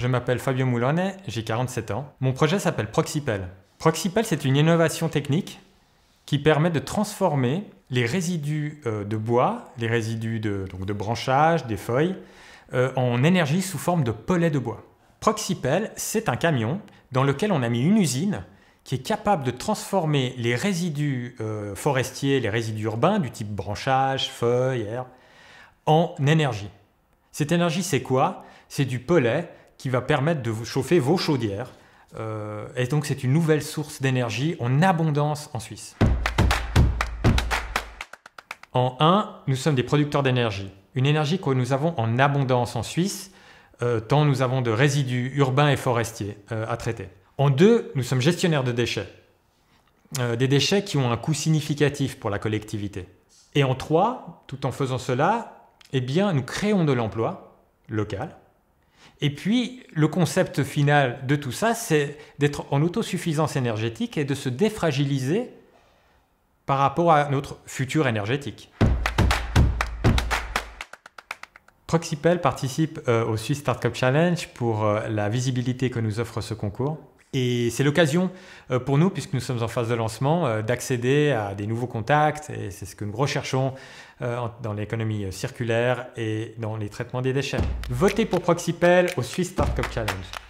je m'appelle Fabio Moulone, j'ai 47 ans. Mon projet s'appelle Proxipel. Proxipel, c'est une innovation technique qui permet de transformer les résidus euh, de bois, les résidus de, branchage, des feuilles, euh, en énergie sous forme de pellets de bois. Proxipel, c'est un camion dans lequel on a mis une usine qui est capable de transformer les résidus euh, forestiers, les résidus urbains du type branchage, feuilles, herbes, en énergie. Cette énergie, c'est quoi C'est du pellet qui va permettre de chauffer vos chaudières. Euh, et donc c'est une nouvelle source d'énergie en abondance en Suisse. En 1, nous sommes des producteurs d'énergie. Une énergie que nous avons en abondance en Suisse, euh, tant nous avons de résidus urbains et forestiers euh, à traiter. En 2, nous sommes gestionnaires de déchets. des déchets qui ont un coût significatif pour la collectivité. Et en 3, tout en faisant cela, eh bien, nous créons de l'emploi local, et puis, le concept final de tout ça, c'est d'être en autosuffisance énergétique et de se défragiliser par rapport à notre futur énergétique. Proxipel participe euh, au Swiss Startup Challenge pour euh, la visibilité que nous offre ce concours. Et c'est l'occasion euh, pour nous, puisque nous sommes en phase de lancement, euh, d'accéder à des nouveaux contacts. Et c'est ce que nous recherchons euh, dans l'économie circulaire et dans les traitements des déchets. Votez pour Proxipel au Swiss Startup Challenge.